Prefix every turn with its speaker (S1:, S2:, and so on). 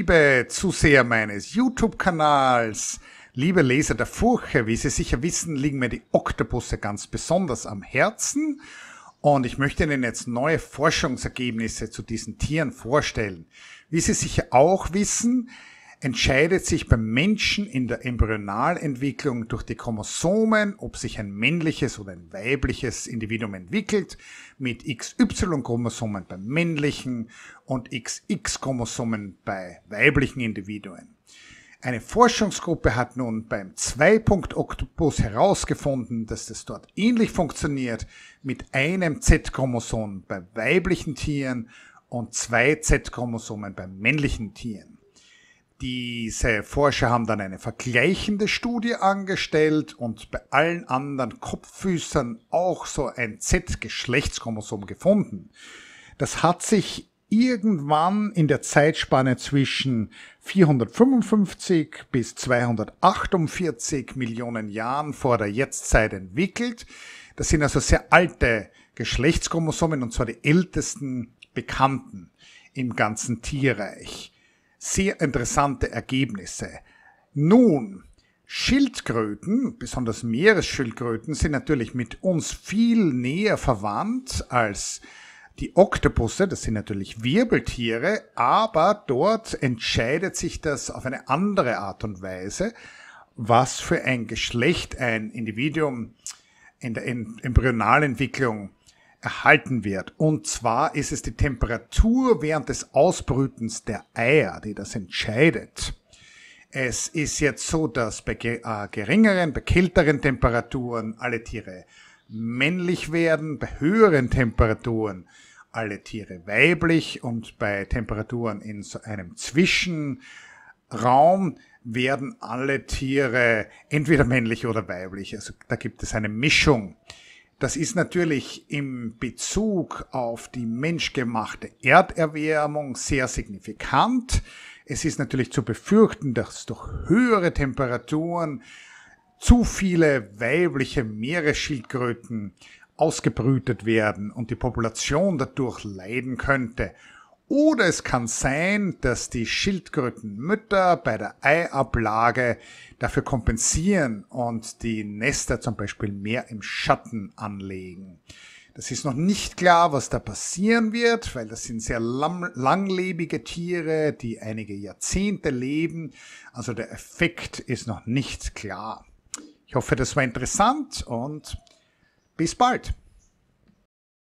S1: liebe Zuseher meines YouTube-Kanals, liebe Leser der Furche, wie Sie sicher wissen, liegen mir die Oktopusse ganz besonders am Herzen und ich möchte Ihnen jetzt neue Forschungsergebnisse zu diesen Tieren vorstellen. Wie Sie sicher auch wissen, entscheidet sich beim Menschen in der Embryonalentwicklung durch die Chromosomen, ob sich ein männliches oder ein weibliches Individuum entwickelt, mit XY-Chromosomen bei männlichen und XX-Chromosomen bei weiblichen Individuen. Eine Forschungsgruppe hat nun beim punkt oktopus herausgefunden, dass das dort ähnlich funktioniert mit einem Z-Chromosom bei weiblichen Tieren und zwei Z-Chromosomen bei männlichen Tieren. Diese Forscher haben dann eine vergleichende Studie angestellt und bei allen anderen Kopffüßern auch so ein Z-Geschlechtschromosom gefunden. Das hat sich irgendwann in der Zeitspanne zwischen 455 bis 248 Millionen Jahren vor der Jetztzeit entwickelt. Das sind also sehr alte Geschlechtschromosomen und zwar die ältesten bekannten im ganzen Tierreich sehr interessante Ergebnisse. Nun, Schildkröten, besonders Meeresschildkröten, sind natürlich mit uns viel näher verwandt als die Oktopusse, das sind natürlich Wirbeltiere, aber dort entscheidet sich das auf eine andere Art und Weise, was für ein Geschlecht ein Individuum in der Embryonalentwicklung erhalten wird. Und zwar ist es die Temperatur während des Ausbrütens der Eier, die das entscheidet. Es ist jetzt so, dass bei äh, geringeren, bei kälteren Temperaturen alle Tiere männlich werden, bei höheren Temperaturen alle Tiere weiblich und bei Temperaturen in so einem Zwischenraum werden alle Tiere entweder männlich oder weiblich. Also da gibt es eine Mischung. Das ist natürlich im Bezug auf die menschgemachte Erderwärmung sehr signifikant. Es ist natürlich zu befürchten, dass durch höhere Temperaturen zu viele weibliche Meeresschildkröten ausgebrütet werden und die Population dadurch leiden könnte. Oder es kann sein, dass die Schildkrötenmütter bei der Eiablage dafür kompensieren und die Nester zum Beispiel mehr im Schatten anlegen. Das ist noch nicht klar, was da passieren wird, weil das sind sehr langlebige Tiere, die einige Jahrzehnte leben. Also der Effekt ist noch nicht klar. Ich hoffe, das war interessant und bis bald.